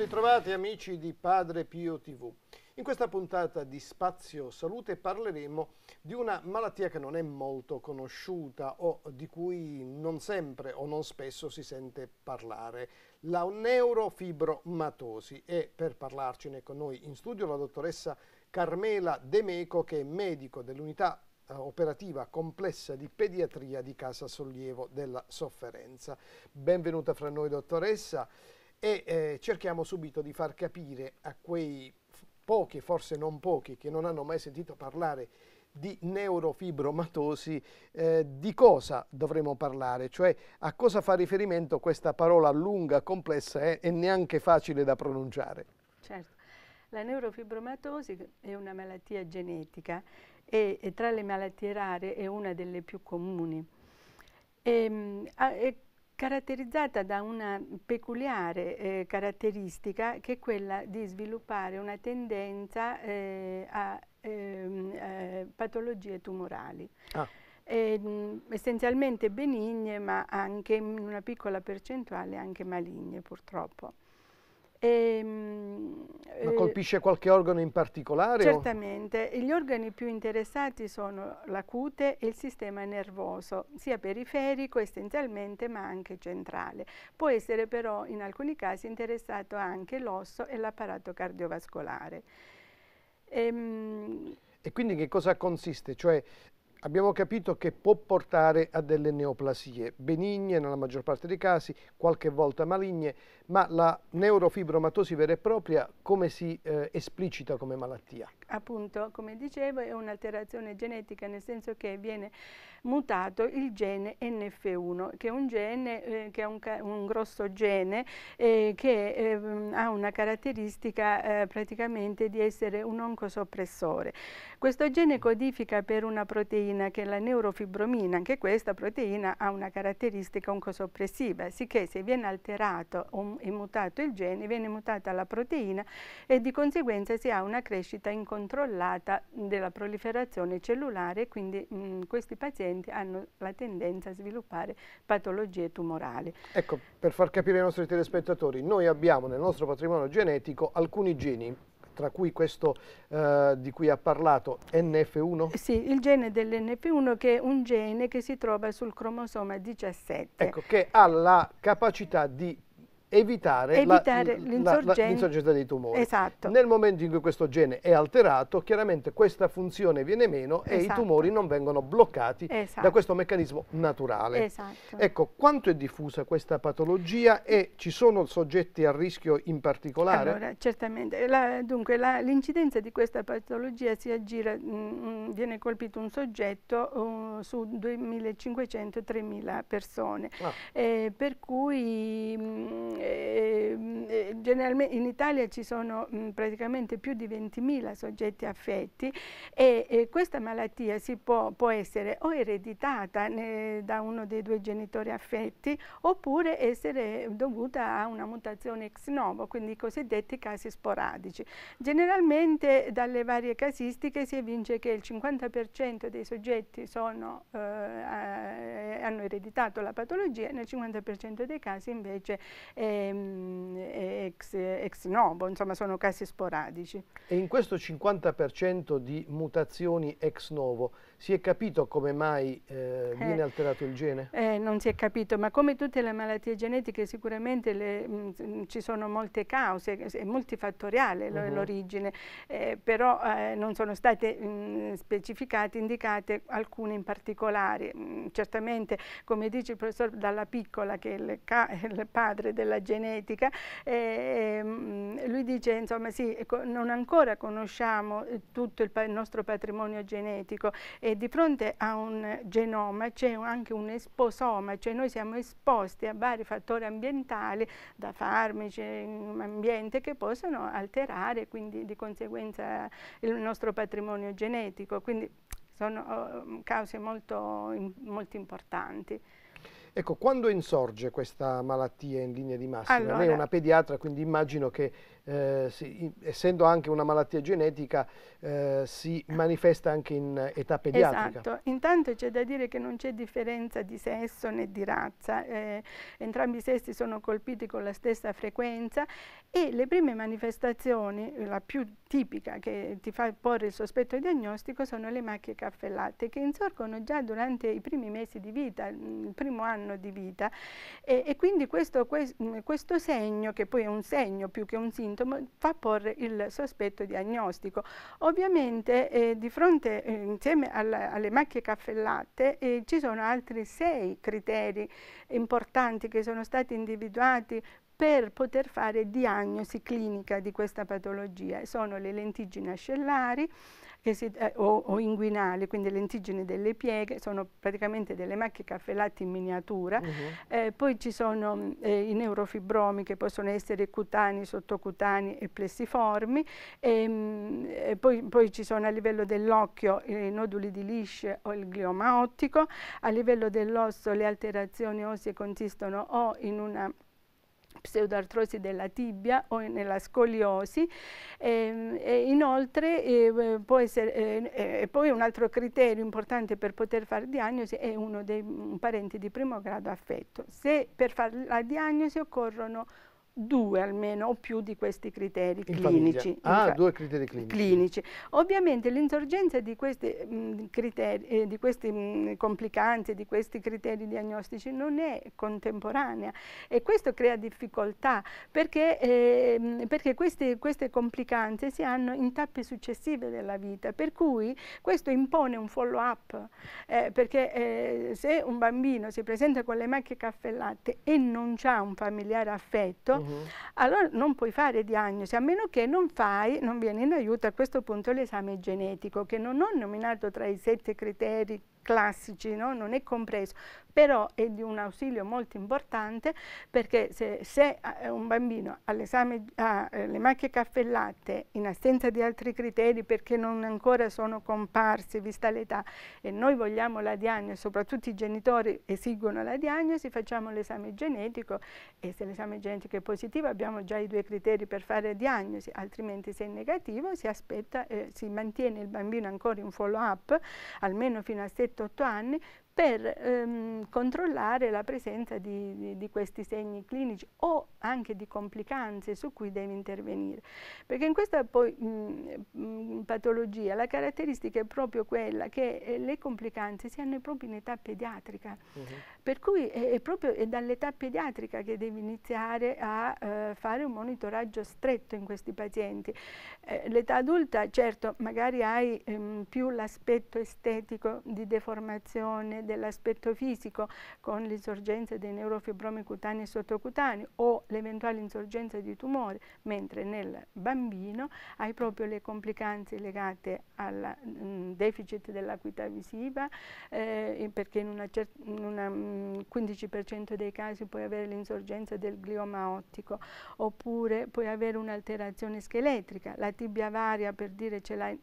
ritrovati amici di Padre Pio TV. In questa puntata di Spazio Salute parleremo di una malattia che non è molto conosciuta o di cui non sempre o non spesso si sente parlare, la neurofibromatosi e per parlarcene con noi in studio la dottoressa Carmela Demeco che è medico dell'unità eh, operativa complessa di pediatria di Casa Sollievo della Sofferenza. Benvenuta fra noi dottoressa e eh, cerchiamo subito di far capire a quei pochi, forse non pochi, che non hanno mai sentito parlare di neurofibromatosi, eh, di cosa dovremmo parlare, cioè a cosa fa riferimento questa parola lunga, complessa eh, e neanche facile da pronunciare. Certo, la neurofibromatosi è una malattia genetica e, e tra le malattie rare è una delle più comuni. E, ehm, a, e caratterizzata da una peculiare eh, caratteristica che è quella di sviluppare una tendenza eh, a ehm, eh, patologie tumorali. Ah. Ehm, essenzialmente benigne ma anche in una piccola percentuale anche maligne purtroppo. E, ehm, colpisce qualche organo in particolare? Certamente, o? gli organi più interessati sono la cute e il sistema nervoso, sia periferico essenzialmente ma anche centrale. Può essere però in alcuni casi interessato anche l'osso e l'apparato cardiovascolare. Ehm... E quindi che cosa consiste? Cioè, abbiamo capito che può portare a delle neoplasie benigne nella maggior parte dei casi, qualche volta maligne, ma la neurofibromatosi vera e propria come si eh, esplicita come malattia? Appunto, come dicevo, è un'alterazione genetica, nel senso che viene mutato il gene NF1, che è un, gene, eh, che è un, un grosso gene eh, che ehm, ha una caratteristica eh, praticamente di essere un oncosoppressore. Questo gene codifica per una proteina che è la neurofibromina, anche questa proteina ha una caratteristica oncosoppressiva, sicché se viene alterato un è mutato il gene, viene mutata la proteina e di conseguenza si ha una crescita incontrollata della proliferazione cellulare e quindi mh, mm, questi pazienti hanno la tendenza a sviluppare patologie tumorali. Ecco, per far capire ai nostri telespettatori, noi abbiamo nel nostro patrimonio genetico alcuni geni tra cui questo eh, di cui ha parlato, NF1? Sì, il gene dell'NF1 che è un gene che si trova sul cromosoma 17. Ecco, che ha la capacità di evitare, evitare l'insorgenza dei tumori. Esatto. Nel momento in cui questo gene è alterato, chiaramente questa funzione viene meno e esatto. i tumori non vengono bloccati esatto. da questo meccanismo naturale. Esatto. Ecco, quanto è diffusa questa patologia e ci sono soggetti a rischio in particolare? Allora, certamente. La, dunque, l'incidenza di questa patologia si aggira, mh, mm, mm, viene colpito un soggetto uh, su 2500-3000 persone, ah. eh, per cui mh, mm, Ehm, eh, generalmente in Italia ci sono mh, praticamente più di 20.000 soggetti affetti e, e questa malattia può, può, essere o ereditata né, eh, da uno dei due genitori affetti oppure essere dovuta a una mutazione ex novo, quindi i cosiddetti casi sporadici. Generalmente dalle varie casistiche si evince che il 50% dei soggetti sono, eh, eh, hanno ereditato la patologia e nel 50% dei casi invece eh, Ehm, ex, ex novo, insomma sono casi sporadici. E in questo 50% di mutazioni ex novo, si è capito come mai eh, viene eh, alterato il gene? Eh, non si è capito, ma come tutte le malattie genetiche sicuramente le, mh, mm, mm, ci sono molte cause, è multifattoriale uh mhm. -huh. l'origine, eh, però eh, non sono state mh, mm, specificate, indicate alcune in particolare. Mh, certamente, come dice il professor Dalla Piccola, che è il, il padre della genetica, eh, ehm, lui dice, insomma, sì, non ancora conosciamo eh, tutto il, il nostro patrimonio genetico e di fronte a un genoma c'è anche un esposoma, cioè noi siamo esposti a vari fattori ambientali, da farmaci, ambiente, che possono alterare quindi di conseguenza il nostro patrimonio genetico. Quindi sono oh, mm, cause molto, molto importanti. Ecco, quando insorge questa malattia in linea di massima? Allora, Lei è una pediatra, quindi immagino che eh, si, essendo anche una malattia genetica, eh, si manifesta anche in età pediatrica. Esatto, intanto c'è da dire che non c'è differenza di sesso né di razza, eh, entrambi i sessi sono colpiti con la stessa frequenza e le prime manifestazioni, la più tipica che ti fa porre il sospetto diagnostico, sono le macchie caffellate che insorgono già durante i primi mesi di vita, mm, il primo anno di vita e, e quindi questo, questo segno, che poi è un segno più che un sintomo, sintomo fa porre il sospetto diagnostico. Ovviamente eh, di fronte, eh, insieme alla, alle macchie caffellate, eh, ci sono altri sei criteri importanti che sono stati individuati per poter fare diagnosi clinica di questa patologia. Sono le lentiggini ascellari, si, eh, o, o, inguinali, quindi lentigini delle pieghe, sono praticamente delle macchie caffellate in miniatura. Uh mhm. -huh. eh, poi ci sono eh, i neurofibromi che possono essere cutanei, sottocutanei e plessiformi. E, ehm, eh, poi, poi, ci sono a livello dell'occhio i noduli di lisce o il glioma ottico, a livello dell'osso le alterazioni ossee consistono o in una pseudartrosi della tibia o nella scoliosi. Ehm, ehm, ehm, e, e inoltre eh, può essere, eh, eh, poi un altro criterio importante per poter fare diagnosi è uno dei mm, parenti di primo grado affetto. Se per fare la diagnosi occorrono due almeno o più di questi criteri in clinici. Ah, in ah, due criteri clinici. clinici. Ovviamente l'insorgenza di questi mh, mm, criteri, eh, di queste mh, mm, complicanze, di questi criteri diagnostici non è contemporanea e questo crea difficoltà perché, eh, perché queste, queste, complicanze si hanno in tappe successive della vita, per cui questo impone un follow up, eh, perché eh, se un bambino si presenta con le macchie caffè e non ha un familiare affetto, uh mhm. -huh -huh. Mm-hmm. allora non puoi fare diagnosi a meno che non fai, non viene in aiuto a questo punto l'esame genetico che non ho nominato tra i sette criteri classici, no? non è compreso, però è di un ausilio molto importante perché se, se eh, un bambino ha, eh, le macchie caffè latte in assenza di altri criteri perché non ancora sono comparsi vista l'età e noi vogliamo la diagnosi, soprattutto i genitori esigono la diagnosi, facciamo l'esame genetico e se l'esame genetico è positivo abbiamo già i due criteri per fare diagnosi, altrimenti se è negativo si aspetta, eh, si mantiene il bambino ancora in follow up almeno fino a 7 48 anni per ehm, controllare la presenza di, di, di, questi segni clinici o anche di complicanze su cui deve intervenire. Perché in questa poi, mh, mh, patologia la caratteristica è proprio quella che eh, le complicanze si hanno proprio in età pediatrica. Uh -huh. Per cui è, proprio è dall'età pediatrica che devi iniziare a eh, fare un monitoraggio stretto in questi pazienti. Eh, l'età adulta, certo, magari hai ehm, più l'aspetto estetico di deformazione dell'aspetto fisico con l'insorgenza dei neurofibromi cutanei e sottocutanei o l'eventuale insorgenza di tumore, mentre nel bambino hai proprio le complicanze legate al mh, mm, deficit dell'acuità visiva, eh, perché in una, in una mh, 15% dei casi puoi avere l'insorgenza del glioma ottico, oppure puoi avere un'alterazione scheletrica, la tibia varia per dire ce l'hai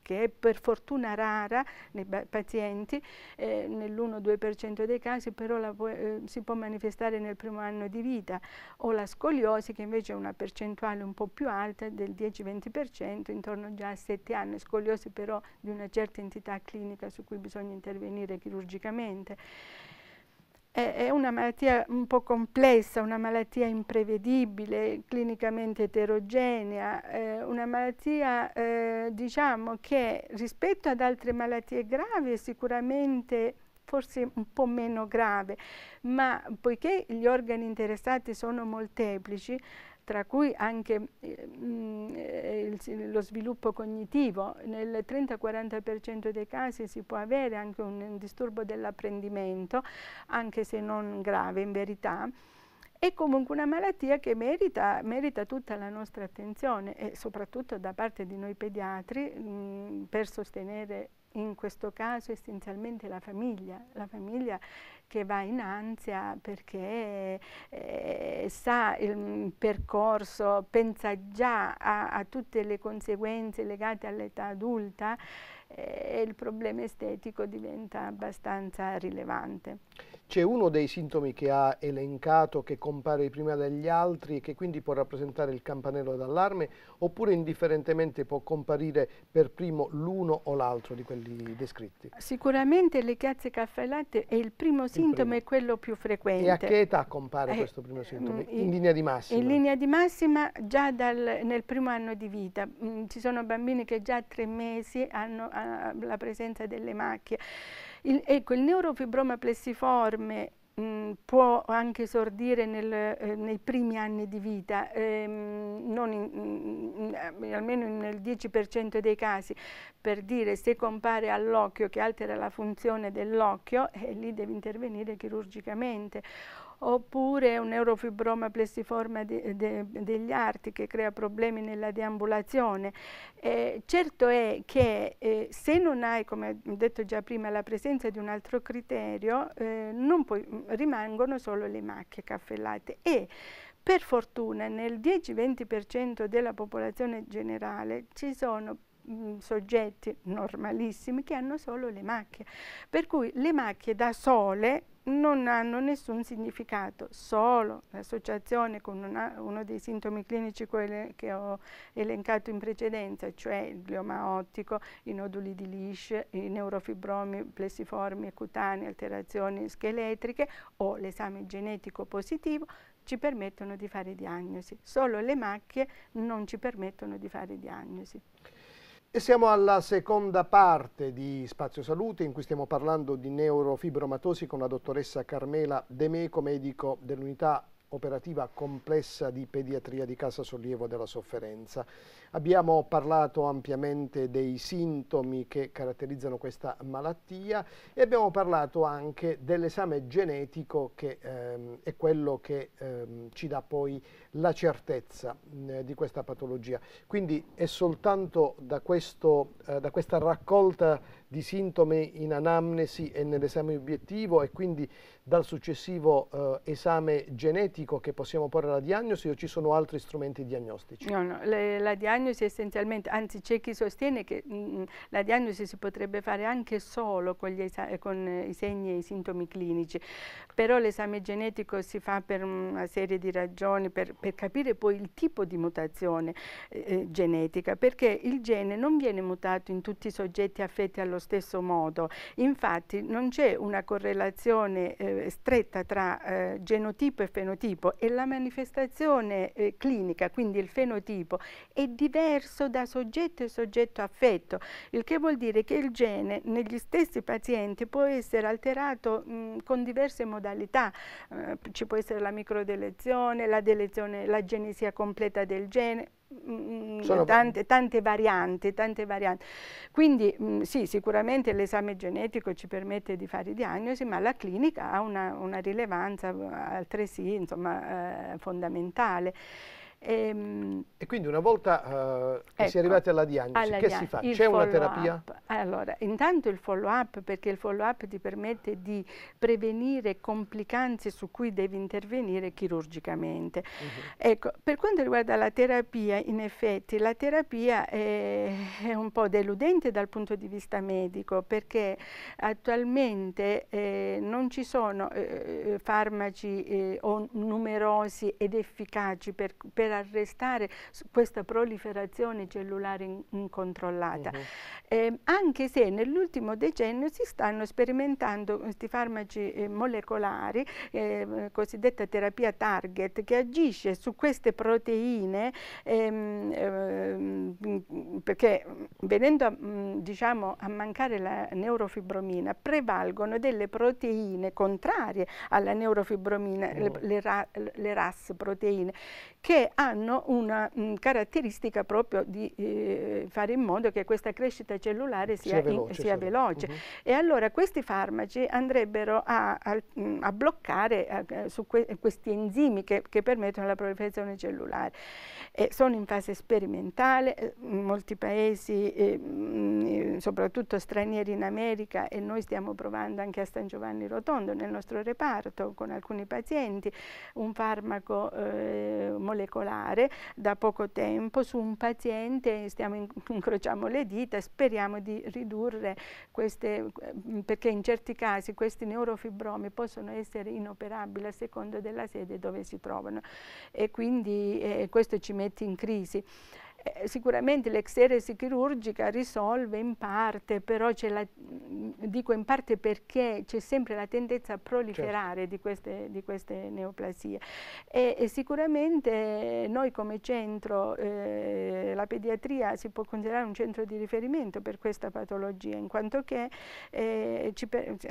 che è per fortuna rara nei pazienti, eh, nell'1-2% dei casi, però può, eh, si può manifestare nel primo anno di vita, o la scoliosi che invece è una percentuale un po' più alta del 10-20%, intorno già a 7 anni, scoliosi però di una certa entità clinica su cui bisogna intervenire chirurgicamente è una malattia un po' complessa, una malattia imprevedibile, clinicamente eterogenea, eh, una malattia eh, diciamo che rispetto ad altre malattie gravi è sicuramente forse un po' meno grave, ma poiché gli organi interessati sono molteplici, tra cui anche eh, mm, eh, il, lo sviluppo cognitivo. Nel 30-40% dei casi si può avere anche un, un disturbo dell'apprendimento, anche se non grave in verità. È comunque una malattia che merita, merita, tutta la nostra attenzione e soprattutto da parte di noi pediatri mh, mm, per sostenere in questo caso essenzialmente la famiglia. La famiglia che va in ansia perché eh, sa il mm, percorso, pensa già a, a tutte le conseguenze legate all'età adulta e il problema estetico diventa abbastanza rilevante. C'è uno dei sintomi che ha elencato che compare prima degli altri e che quindi può rappresentare il campanello d'allarme oppure indifferentemente può comparire per primo l'uno o l'altro di quelli descritti? Sicuramente le chiazze caffè e latte è il primo il sintomo e quello più frequente. E a che età compare eh, questo primo sintomo? Mm, in, in, linea di massima? In linea di massima già dal, nel primo anno di vita. Mm, ci sono bambini che già a tre mesi hanno la presenza delle macchie. Il, ecco, il neurofibroma plessiforme mh, può anche sordire nel, eh, nei primi anni di vita, ehm, in, mh, almeno nel 10% dei casi, per dire se compare all'occhio che altera la funzione dell'occhio, eh, lì deve intervenire chirurgicamente oppure un neurofibroma plessiforme degli arti che crea problemi nella deambulazione. Eh, certo è che eh, se non hai, come ho detto già prima, la presenza di un altro criterio, eh, puoi, rimangono solo le macchie caffellate e per fortuna nel 10-20% della popolazione generale ci sono mm, soggetti normalissimi che hanno solo le macchie. Per cui le macchie da sole non hanno nessun significato, solo l'associazione con una, uno dei sintomi clinici che ho elencato in precedenza, cioè il glioma ottico, i noduli di liscio, i neurofibromi plessiformi e cutanei, alterazioni scheletriche o l'esame genetico positivo ci permettono di fare diagnosi, solo le macchie non ci permettono di fare diagnosi. E siamo alla seconda parte di Spazio Salute in cui stiamo parlando di neurofibromatosi con la dottoressa Carmela Demeco, medico dell'unità operativa complessa di pediatria di Casa Sollievo della Sofferenza. Abbiamo parlato ampiamente dei sintomi che caratterizzano questa malattia e abbiamo parlato anche dell'esame genetico che ehm, è quello che ehm, ci dà poi la certezza mh, di questa patologia. Quindi è soltanto da, questo, eh, da questa raccolta di sintomi in anamnesi e nell'esame obiettivo e quindi dal successivo eh, esame genetico che possiamo porre la diagnosi o ci sono altri strumenti diagnostici? No, no, le, la diagnosi diagnosi essenzialmente, anzi c'è chi sostiene che mh, mm, mm, la diagnosi si potrebbe fare anche solo con, con eh, i segni e i sintomi clinici, però l'esame genetico si fa per mm, una serie di ragioni, per, per capire poi il tipo di mutazione eh, eh, genetica, perché il gene non viene mutato in tutti i soggetti affetti allo stesso modo, infatti non c'è una correlazione eh, stretta tra eh, genotipo e fenotipo e la manifestazione eh, clinica, quindi il fenotipo, è diversa diverso da soggetto e soggetto affetto, il che vuol dire che il gene negli stessi pazienti può essere alterato mh, con diverse modalità, eh, ci può essere la microdelezione, la delezione, la genesia completa del gene, Tante, tante, varianti, tante, varianti, Quindi mh, sì, sicuramente l'esame genetico ci permette di fare diagnosi, ma la clinica ha una, una rilevanza eh, altresì insomma, eh, fondamentale. E, ehm, e quindi una volta uh, che ecco, si è ecco, arrivati alla diagnosi, alla che dia si fa? C'è una terapia? Up. Allora, intanto il follow up, perché il follow up ti permette di prevenire complicanze su cui devi intervenire chirurgicamente. Uh mhm. -huh. Ecco, per quanto riguarda la terapia, in effetti la terapia è, è un po' deludente dal punto di vista medico, perché attualmente eh, non ci sono eh, eh farmaci eh, numerosi ed efficaci per, per per arrestare questa proliferazione cellulare incontrollata. Uh mhm. -huh. eh, anche se nell'ultimo decennio si stanno sperimentando questi farmaci eh, molecolari, eh, cosiddetta terapia target, che agisce su queste proteine ehm, ehm, perché venendo a, diciamo, a mancare la neurofibromina prevalgono delle proteine contrarie alla neurofibromina, oh. le, mm. le, ra, le RAS proteine, che hanno una mh, mm, caratteristica proprio di eh, fare in modo che questa crescita cellulare sia, sia veloce. In, sia veloce. Uh mhm. -huh. E allora questi farmaci andrebbero a, a, mm, a bloccare a, eh, su que questi enzimi che, che, permettono la proliferazione cellulare. E sono in fase sperimentale, eh, in molti paesi, eh, mh, mm, eh, soprattutto stranieri in America, e noi stiamo provando anche a San Giovanni Rotondo nel nostro reparto con alcuni pazienti, un farmaco eh, molecolare particolare da poco tempo su un paziente, stiamo in, incrociamo le dita, speriamo di ridurre queste, eh, perché in certi casi questi neurofibromi possono essere inoperabili a seconda della sede dove si trovano e quindi eh, questo ci mette in crisi. Eh, sicuramente l'exteresi chirurgica risolve in parte, però la, mm, dico in parte perché c'è sempre la tendenza a certo. proliferare certo. di, queste, di, queste, neoplasie. E, e, sicuramente noi come centro, eh, la pediatria si può considerare un centro di riferimento per questa patologia, in quanto che eh,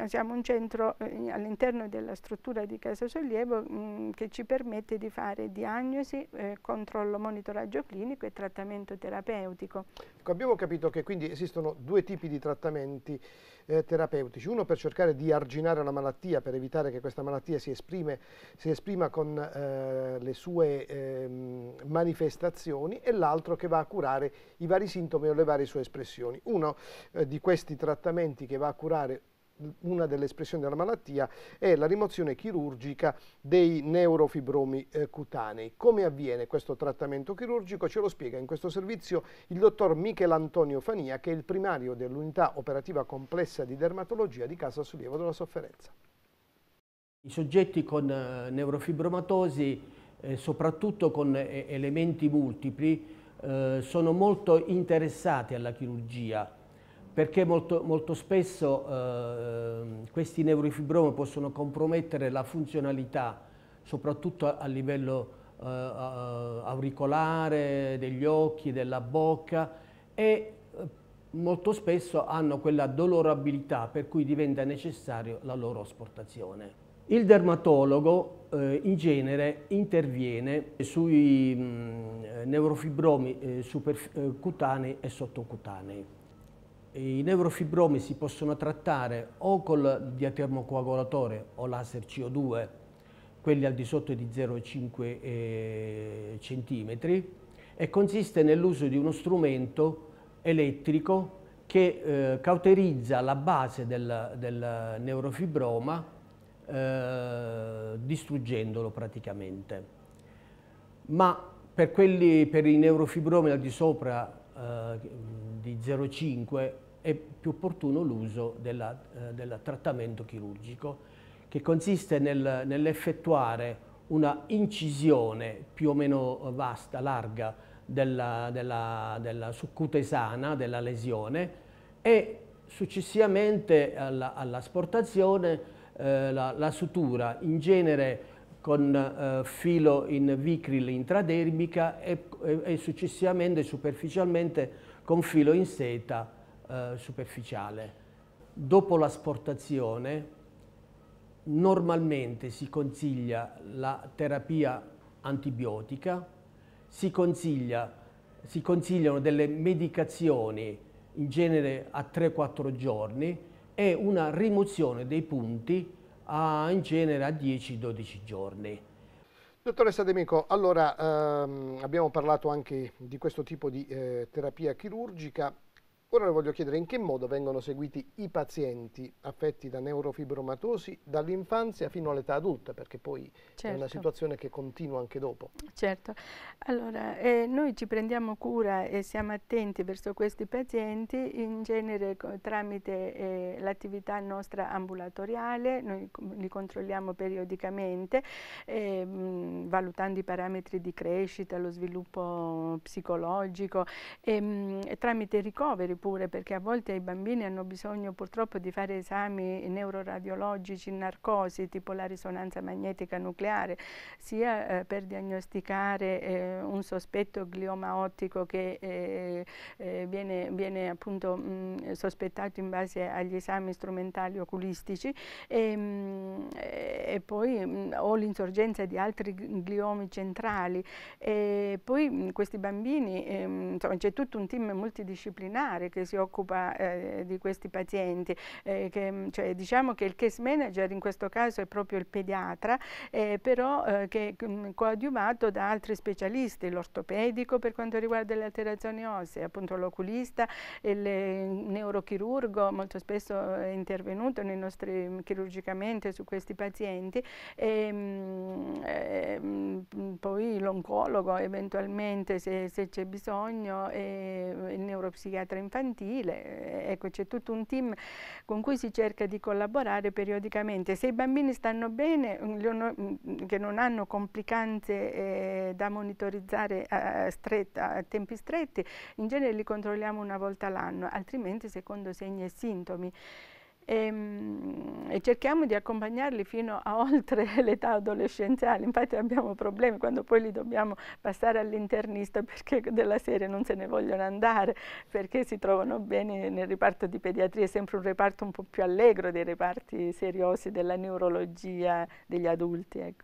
siamo un centro eh, all'interno della struttura di Casa Sollievo mh, mm, che ci permette di fare diagnosi, eh, controllo, monitoraggio clinico e trattamento trattamento terapeutico. Ecco, abbiamo capito che quindi esistono due tipi di trattamenti eh, terapeutici, uno per cercare di arginare la malattia, per evitare che questa malattia si, esprime, si esprima con eh, le sue eh, manifestazioni e l'altro che va a curare i vari sintomi o le varie sue espressioni. Uno eh, di questi trattamenti che va a curare una delle espressioni della malattia è la rimozione chirurgica dei neurofibromi eh, cutanei. Come avviene questo trattamento chirurgico? Ce lo spiega in questo servizio il dottor Michel Antonio Fania, che è il primario dell'unità operativa complessa di dermatologia di Casa Sollievo della Sofferenza. I soggetti con eh, neurofibromatosi, eh, soprattutto con eh, elementi multipli, eh, sono molto interessati alla chirurgia perché molto, molto spesso eh, questi neurofibromi possono compromettere la funzionalità, soprattutto a, a livello eh, auricolare, degli occhi, della bocca e eh, molto spesso hanno quella dolorabilità per cui diventa necessaria la loro asportazione. Il dermatologo eh, in genere interviene sui mh, mm, neurofibromi eh, supercutanei eh, e sottocutanei. I neurofibromi si possono trattare o col diatermocoagulatore o laser CO2, quelli al di sotto di 0,5 cm, eh, e consiste nell'uso di uno strumento elettrico che eh, cauterizza la base del, del neurofibroma eh, distruggendolo praticamente. Ma per, quelli, per i neurofibromi al di sopra eh, di 0,5 è più opportuno l'uso eh, del eh, trattamento chirurgico, che consiste nel, nell'effettuare una incisione più o meno vasta, larga, della, della, della subcutesana, della lesione, e successivamente alla, all'asportazione eh, la, la, sutura, in genere con eh, filo in vicril intradermica e, e, e successivamente superficialmente con filo in seta eh, superficiale. Dopo l'asportazione normalmente si consiglia la terapia antibiotica, si, consiglia, si consigliano delle medicazioni in genere a 3-4 giorni e una rimozione dei punti a, in genere a 10-12 giorni. Dottoressa De Mico, allora ehm, abbiamo parlato anche di questo tipo di eh, terapia chirurgica, Ora le voglio chiedere in che modo vengono seguiti i pazienti affetti da neurofibromatosi dall'infanzia fino all'età adulta, perché poi certo. è una certo. situazione che continua anche dopo. Certo, allora eh, noi ci prendiamo cura e siamo attenti verso questi pazienti in genere tramite eh, l'attività nostra ambulatoriale, noi li controlliamo periodicamente eh, mh, valutando i parametri di crescita, lo sviluppo psicologico ehm, e mh, tramite ricoveri pure perché a volte i bambini hanno bisogno purtroppo di fare esami neuroradiologici narcosi tipo la risonanza magnetica nucleare sia eh, per diagnosticare eh, un sospetto glioma ottico che eh, eh viene, viene, appunto mh, sospettato in base agli esami strumentali oculistici e, mh, e poi mh, o l'insorgenza di altri gliomi centrali e poi questi bambini ehm, c'è tutto un team multidisciplinare manager che si occupa eh, di questi pazienti, eh, che, mm, cioè, diciamo che il case manager in questo caso è proprio il pediatra, eh, però eh, che mh, mm, coadiuvato da altri specialisti, l'ortopedico per quanto riguarda le alterazioni ossee, appunto l'oculista, il neurochirurgo, molto spesso è eh, intervenuto nostri, mm, chirurgicamente su questi pazienti, e, mh, e, mh, poi l'oncologo eventualmente se, se c'è bisogno, e il neuropsichiatra infatti infantile, eh, ecco c'è tutto un team con cui si cerca di collaborare periodicamente. Se i bambini stanno bene, mm, mm, mm, che non hanno complicanze eh, da monitorizzare a, stretta, a, tempi stretti, in genere li controlliamo una volta l'anno, altrimenti secondo segni e sintomi e, ehm, e, cerchiamo di accompagnarli fino a oltre l'età adolescenziale, infatti abbiamo problemi quando poi li dobbiamo passare all'internista perché della serie non se ne vogliono andare, perché si trovano bene nel reparto di pediatria, è sempre un reparto un po' più allegro dei reparti seriosi della neurologia degli adulti. Ecco.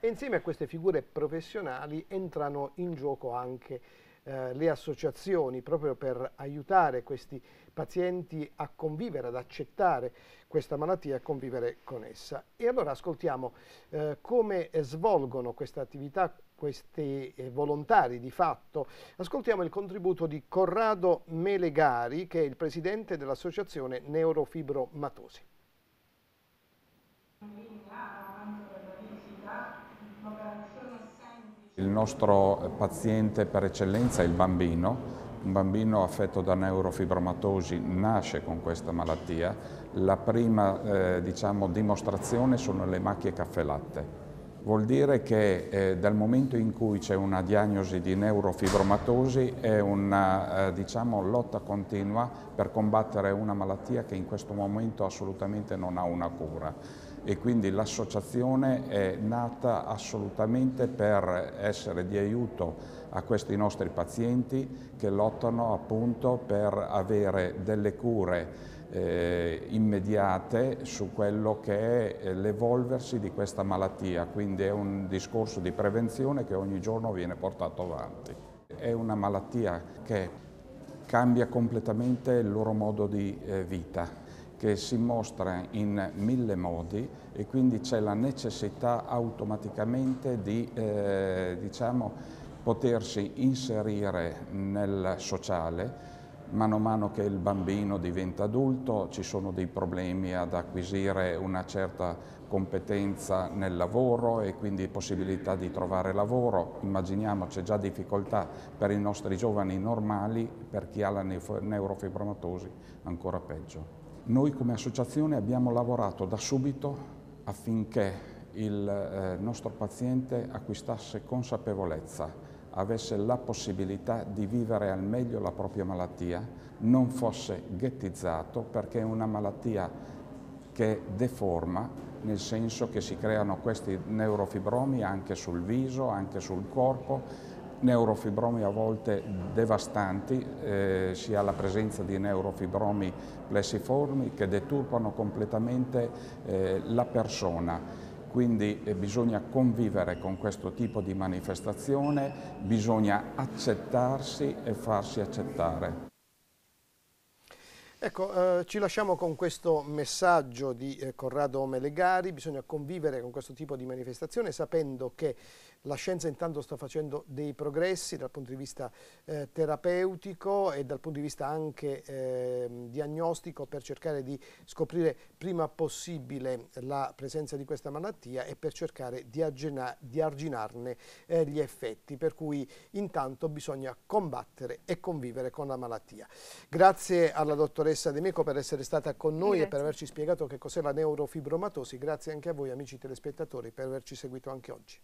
E insieme a queste figure professionali entrano in gioco anche eh, le associazioni proprio per aiutare questi pazienti a convivere, ad accettare questa malattia e a convivere con essa. E allora ascoltiamo eh, come eh, svolgono questa attività questi eh, volontari di fatto. Ascoltiamo il contributo di Corrado Melegari che è il presidente dell'associazione Neurofibromatosi. Il nostro eh, paziente per eccellenza è il bambino, un bambino affetto da neurofibromatosi nasce con questa malattia, la prima eh, diciamo, dimostrazione sono le macchie caffè latte. Vuol dire che eh, dal momento in cui c'è una diagnosi di neurofibromatosi è una eh, diciamo, lotta continua per combattere una malattia che in questo momento assolutamente non ha una cura e quindi l'associazione è nata assolutamente per essere di aiuto a questi nostri pazienti che lottano appunto per avere delle cure eh, immediate su quello che è eh, l'evolversi di questa malattia, quindi è un discorso di prevenzione che ogni giorno viene portato avanti. È una malattia che cambia completamente il loro modo di eh, vita che si mostra in mille modi e quindi c'è la necessità automaticamente di eh, diciamo, potersi inserire nel sociale mano a mano che il bambino diventa adulto ci sono dei problemi ad acquisire una certa competenza nel lavoro e quindi possibilità di trovare lavoro. Immaginiamo c'è già difficoltà per i nostri giovani normali, per chi ha la neurofibromatosi ancora peggio. Noi come associazione abbiamo lavorato da subito affinché il eh, nostro paziente acquistasse consapevolezza, avesse la possibilità di vivere al meglio la propria malattia, non fosse ghettizzato perché è una malattia che deforma, nel senso che si creano questi neurofibromi anche sul viso, anche sul corpo, neurofibromi a volte devastanti, eh, si la presenza di neurofibromi plessiformi che deturpano completamente eh, la persona quindi eh, bisogna convivere con questo tipo di manifestazione, bisogna accettarsi e farsi accettare. Ecco, eh, ci lasciamo con questo messaggio di eh, Corrado Melegari, bisogna convivere con questo tipo di manifestazione sapendo che la scienza intanto sta facendo dei progressi dal punto di vista eh, terapeutico e dal punto di vista anche eh, diagnostico per cercare di scoprire prima possibile la presenza di questa malattia e per cercare di, di arginarne eh, gli effetti, per cui intanto bisogna combattere e convivere con la malattia. Grazie alla dottoressa De Meco per essere stata con noi Grazie. e per averci spiegato che cos'è la neurofibromatosi, grazie anche a voi amici telespettatori per averci seguito anche oggi.